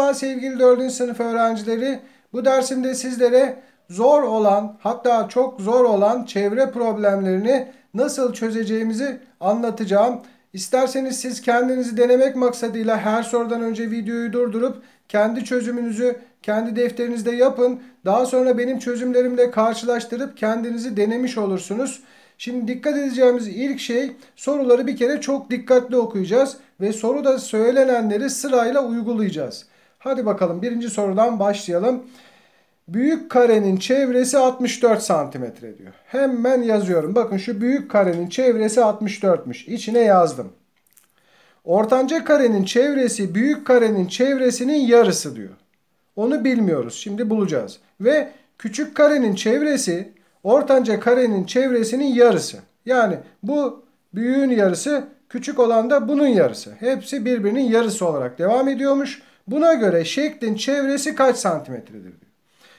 Merhaba sevgili 4. sınıf öğrencileri. Bu dersimde sizlere zor olan hatta çok zor olan çevre problemlerini nasıl çözeceğimizi anlatacağım. İsterseniz siz kendinizi denemek maksadıyla her sorudan önce videoyu durdurup kendi çözümünüzü kendi defterinizde yapın. Daha sonra benim çözümlerimle karşılaştırıp kendinizi denemiş olursunuz. Şimdi dikkat edeceğimiz ilk şey soruları bir kere çok dikkatli okuyacağız ve soruda söylenenleri sırayla uygulayacağız. Hadi bakalım birinci sorudan başlayalım. Büyük karenin çevresi 64 santimetre diyor. Hemen yazıyorum. Bakın şu büyük karenin çevresi 64'müş. İçine yazdım. Ortanca karenin çevresi büyük karenin çevresinin yarısı diyor. Onu bilmiyoruz. Şimdi bulacağız. Ve küçük karenin çevresi ortanca karenin çevresinin yarısı. Yani bu büyüğün yarısı küçük olan da bunun yarısı. Hepsi birbirinin yarısı olarak devam ediyormuş. Buna göre şeklin çevresi kaç santimetredir diyor.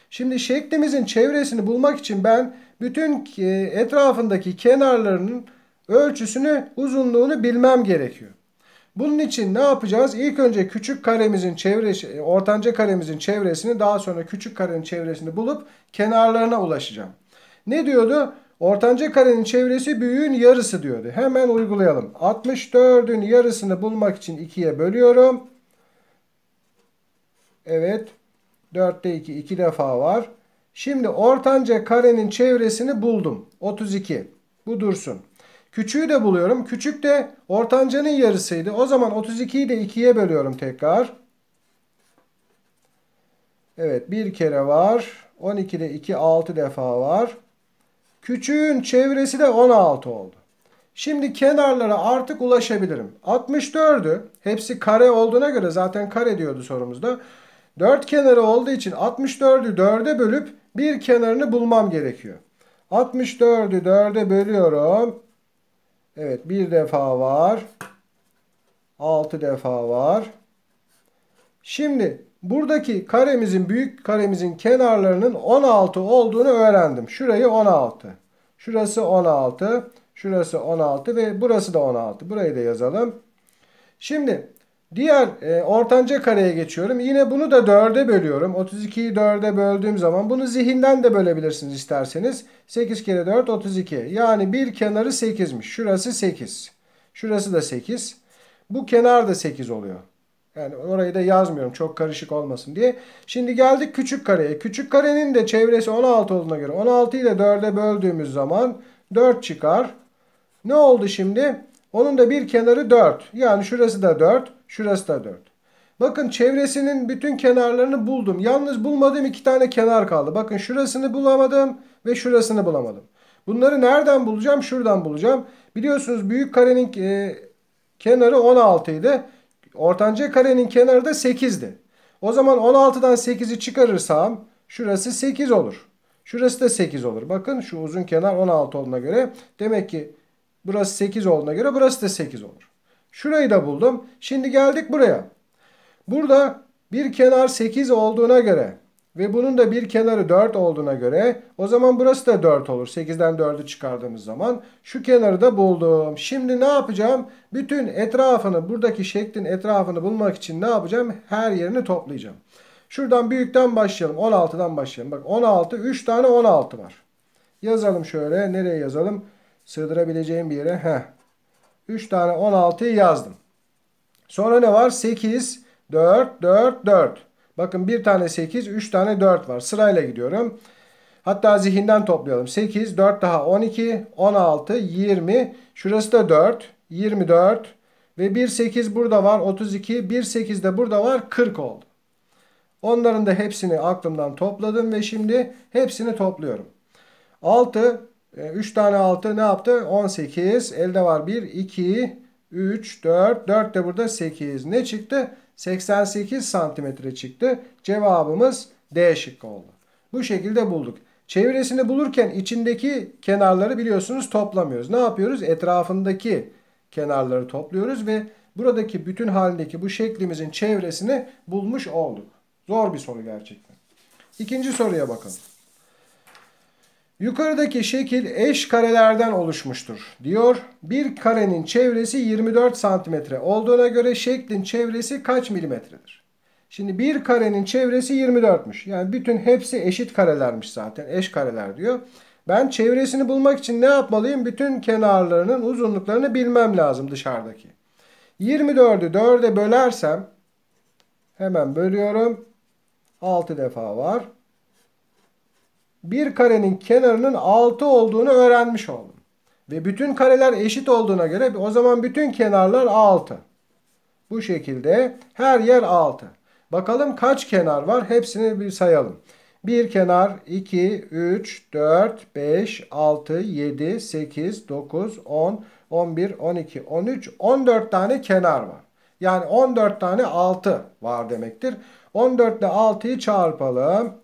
Şimdi şeklimizin çevresini bulmak için ben bütün e, etrafındaki kenarlarının ölçüsünü, uzunluğunu bilmem gerekiyor. Bunun için ne yapacağız? İlk önce küçük karemizin çevresi, ortanca karemizin çevresini daha sonra küçük karenin çevresini bulup kenarlarına ulaşacağım. Ne diyordu? Ortanca karenin çevresi büyüğün yarısı diyordu. Hemen uygulayalım. 64'ün yarısını bulmak için 2'ye bölüyorum. Evet. 4'te 2 2 defa var. Şimdi ortanca karenin çevresini buldum. 32. Bu dursun. Küçüğü de buluyorum. Küçük de ortancanın yarısıydı. O zaman 32'yi de 2'ye bölüyorum tekrar. Evet bir kere var. 12'de 2 6 defa var. Küçüğün çevresi de 16 oldu. Şimdi kenarlara artık ulaşabilirim. 64'ü hepsi kare olduğuna göre zaten kare diyordu sorumuzda. 4 kenarı olduğu için 64'ü 4'e bölüp bir kenarını bulmam gerekiyor. 64'ü 4'e bölüyorum. Evet bir defa var. 6 defa var. Şimdi buradaki karemizin büyük karemizin kenarlarının 16 olduğunu öğrendim. Şurayı 16. Şurası 16. Şurası 16 ve burası da 16. Burayı da yazalım. Şimdi Diğer e, ortanca kareye geçiyorum. Yine bunu da 4'e bölüyorum. 32'yi 4'e böldüğüm zaman bunu zihinden de bölebilirsiniz isterseniz. 8 kere 4 32. Yani bir kenarı 8'miş. Şurası 8. Şurası da 8. Bu kenar da 8 oluyor. Yani orayı da yazmıyorum çok karışık olmasın diye. Şimdi geldik küçük kareye. Küçük karenin de çevresi 16 olduğuna göre 16'yı da 4'e böldüğümüz zaman 4 çıkar. Ne oldu şimdi? Onun da bir kenarı 4. Yani şurası da 4. Şurası da 4. Bakın çevresinin bütün kenarlarını buldum. Yalnız bulmadığım iki tane kenar kaldı. Bakın şurasını bulamadım ve şurasını bulamadım. Bunları nereden bulacağım? Şuradan bulacağım. Biliyorsunuz büyük karenin e, kenarı 16 idi. Ortanca karenin kenarı da 8'di. O zaman 16'dan 8'i çıkarırsam şurası 8 olur. Şurası da 8 olur. Bakın şu uzun kenar 16 olduğuna göre demek ki burası 8 olduğuna göre burası da 8 olur. Şurayı da buldum. Şimdi geldik buraya. Burada bir kenar 8 olduğuna göre ve bunun da bir kenarı 4 olduğuna göre o zaman burası da 4 olur. 8'den 4'ü çıkardığımız zaman şu kenarı da buldum. Şimdi ne yapacağım? Bütün etrafını buradaki şeklin etrafını bulmak için ne yapacağım? Her yerini toplayacağım. Şuradan büyükten başlayalım. 16'dan başlayalım. Bak 16 3 tane 16 var. Yazalım şöyle. Nereye yazalım? Sığdırabileceğim bir yere. Heh. 3 tane 16'yı yazdım. Sonra ne var? 8, 4, 4, 4. Bakın bir tane 8, 3 tane 4 var. Sırayla gidiyorum. Hatta zihinden toplayalım. 8, 4 daha 12, 16, 20. Şurası da 4, 24. Ve 1, 8 burada var, 32. 1, 8 de burada var, 40 oldu. Onların da hepsini aklımdan topladım ve şimdi hepsini topluyorum. 6, 3 e, tane 6 ne yaptı? 18. Elde var 1, 2, 3, 4. 4 de burada 8. Ne çıktı? 88 santimetre çıktı. Cevabımız D şıkkı oldu. Bu şekilde bulduk. Çevresini bulurken içindeki kenarları biliyorsunuz toplamıyoruz. Ne yapıyoruz? Etrafındaki kenarları topluyoruz ve buradaki bütün halindeki bu şeklimizin çevresini bulmuş olduk. Zor bir soru gerçekten. İkinci soruya bakalım. Yukarıdaki şekil eş karelerden oluşmuştur diyor. Bir karenin çevresi 24 santimetre olduğuna göre şeklin çevresi kaç milimetredir? Şimdi bir karenin çevresi 24'müş. Yani bütün hepsi eşit karelermiş zaten. Eş kareler diyor. Ben çevresini bulmak için ne yapmalıyım? Bütün kenarlarının uzunluklarını bilmem lazım dışarıdaki. 24'ü 4'e bölersem hemen bölüyorum. 6 defa var bir karenin kenarının 6 olduğunu öğrenmiş oldum. Ve bütün kareler eşit olduğuna göre o zaman bütün kenarlar 6. Bu şekilde her yer 6. Bakalım kaç kenar var hepsini bir sayalım. Bir kenar 2, 3, 4, 5, 6, 7, 8, 9, 10, 11, 12, 13, 14 tane kenar var. Yani 14 tane 6 var demektir. 14 ile 6'yı çarpalım.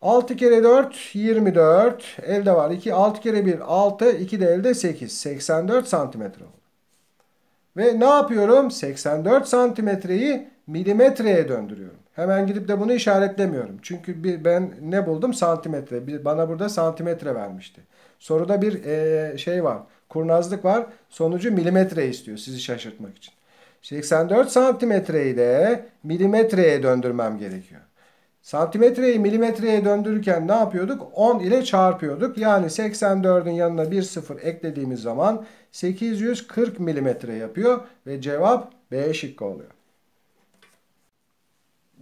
6 kere 4 24. Elde var 2. 6 kere 1 6. 2 de elde 8. 84 santimetre oldu. Ve ne yapıyorum? 84 santimetreyi milimetreye döndürüyorum. Hemen gidip de bunu işaretlemiyorum. Çünkü bir, ben ne buldum? Santimetre. bana burada santimetre vermişti. Soruda bir e, şey var. Kurnazlık var. Sonucu milimetre istiyor sizi şaşırtmak için. 84 santimetreyi de milimetreye döndürmem gerekiyor. Santimetreyi milimetreye döndürürken ne yapıyorduk? 10 ile çarpıyorduk. Yani 84'ün yanına bir sıfır eklediğimiz zaman 840 milimetre yapıyor ve cevap B şıkkı oluyor.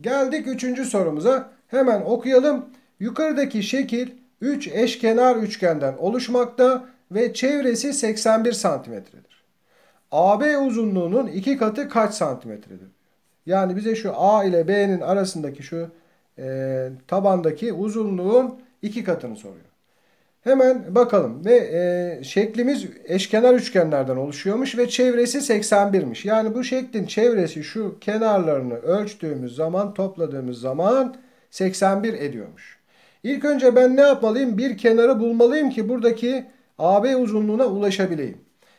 Geldik 3. sorumuza. Hemen okuyalım. Yukarıdaki şekil 3 eşkenar üçgenden oluşmakta ve çevresi 81 santimetredir. AB uzunluğunun iki katı kaç santimetredir? Yani bize şu A ile B'nin arasındaki şu e, tabandaki uzunluğun iki katını soruyor. Hemen bakalım ve e, şeklimiz eşkenar üçgenlerden oluşuyormuş ve çevresi 81'miş. Yani bu şeklin çevresi şu kenarlarını ölçtüğümüz zaman topladığımız zaman 81 ediyormuş. İlk önce ben ne yapmalıyım? Bir kenarı bulmalıyım ki buradaki AB uzunluğuna ulaşabileyim.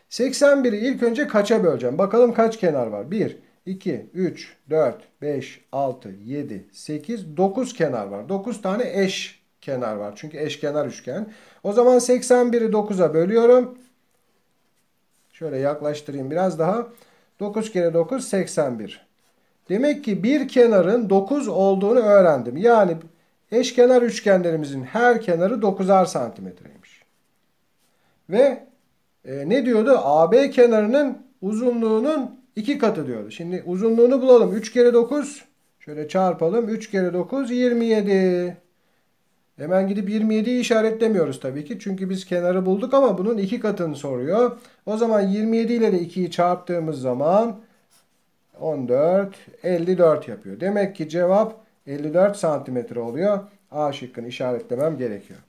81'i ilk önce kaça böleceğim? Bakalım kaç kenar var? 1, 2, 3, 4, 5, 6, 7, 8, 9 kenar var. 9 tane eş kenar var. Çünkü eşkenar üçgen. O zaman 81'i 9'a bölüyorum. Şöyle yaklaştırayım biraz daha. 9 kere 9 81. Demek ki bir kenarın 9 olduğunu öğrendim. Yani eşkenar üçgenlerimizin her kenarı 9'ar santimetreymiş. Ve e, ne diyordu? AB kenarının uzunluğunun 2 katı diyordu. Şimdi uzunluğunu bulalım. 3 kere 9 şöyle çarpalım. 3 kere 9 27. Hemen gidip 27'yi işaretlemiyoruz tabii ki. Çünkü biz kenarı bulduk ama bunun 2 katını soruyor. O zaman 27 ile de 2'yi çarptığımız zaman 14 54 yapıyor. Demek ki cevap 54 santimetre oluyor. A şıkkını işaretlemem gerekiyor.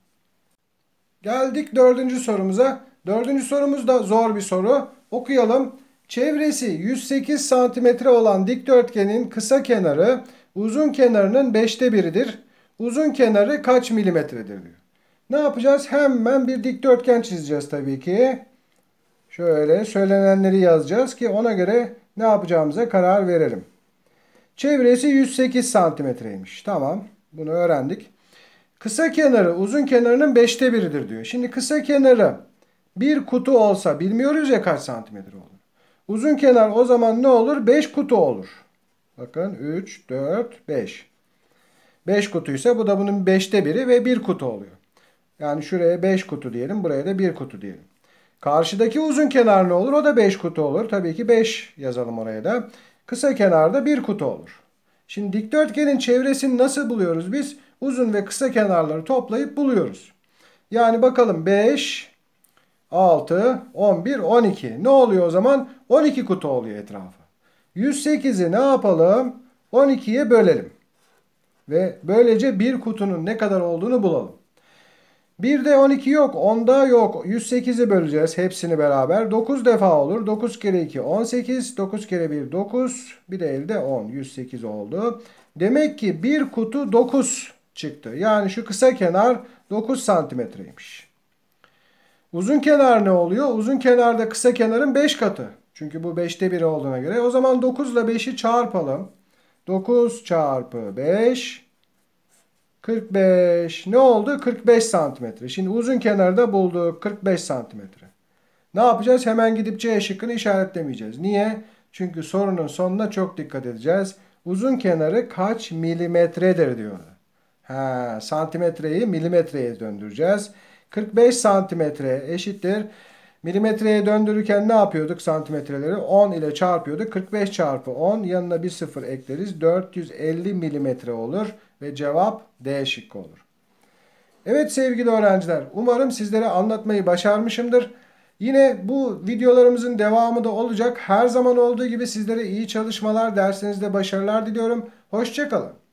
Geldik dördüncü sorumuza. Dördüncü sorumuz da zor bir soru. Okuyalım. Çevresi 108 santimetre olan dikdörtgenin kısa kenarı uzun kenarının 5'te biridir. Uzun kenarı kaç milimetredir diyor. Ne yapacağız? Hemen bir dikdörtgen çizeceğiz tabii ki. Şöyle söylenenleri yazacağız ki ona göre ne yapacağımıza karar verelim. Çevresi 108 santimetreymiş. Tamam bunu öğrendik. Kısa kenarı uzun kenarının 5'te biridir diyor. Şimdi kısa kenarı bir kutu olsa bilmiyoruz ya kaç santimetre olur. Uzun kenar o zaman ne olur? 5 kutu olur. Bakın 3, 4, 5. 5 kutuysa bu da bunun 5'te biri ve 1 kutu oluyor. Yani şuraya 5 kutu diyelim. Buraya da 1 kutu diyelim. Karşıdaki uzun kenar ne olur? O da 5 kutu olur. Tabii ki 5 yazalım oraya da. Kısa kenarda 1 kutu olur. Şimdi dikdörtgenin çevresini nasıl buluyoruz biz? Uzun ve kısa kenarları toplayıp buluyoruz. Yani bakalım 5, 6, 11, 12. Ne oluyor o zaman? 12 kutu oluyor etrafı. 108'i ne yapalım? 12'ye bölelim. Ve böylece bir kutunun ne kadar olduğunu bulalım. Bir de 12 yok. 10'da yok. 108'i böleceğiz hepsini beraber. 9 defa olur. 9 kere 2 18. 9 kere 1 9. Bir de elde 10. 108 oldu. Demek ki bir kutu 9 çıktı. Yani şu kısa kenar 9 santimetreymiş. Uzun kenar ne oluyor? Uzun kenarda kısa kenarın 5 katı. Çünkü bu 5'te 1 olduğuna göre. O zaman 9 ile 5'i çarpalım. 9 çarpı 5 45 ne oldu? 45 santimetre. Şimdi uzun kenarda bulduk 45 santimetre. Ne yapacağız? Hemen gidip C şıkkını işaretlemeyeceğiz. Niye? Çünkü sorunun sonuna çok dikkat edeceğiz. Uzun kenarı kaç milimetredir diyor. Ha, santimetreyi milimetreye döndüreceğiz. 45 santimetre eşittir. Milimetreye döndürürken ne yapıyorduk santimetreleri? 10 ile çarpıyorduk. 45 çarpı 10 yanına bir sıfır ekleriz. 450 milimetre olur ve cevap D şıkkı olur. Evet sevgili öğrenciler umarım sizlere anlatmayı başarmışımdır. Yine bu videolarımızın devamı da olacak. Her zaman olduğu gibi sizlere iyi çalışmalar, dersinizde başarılar diliyorum. Hoşçakalın.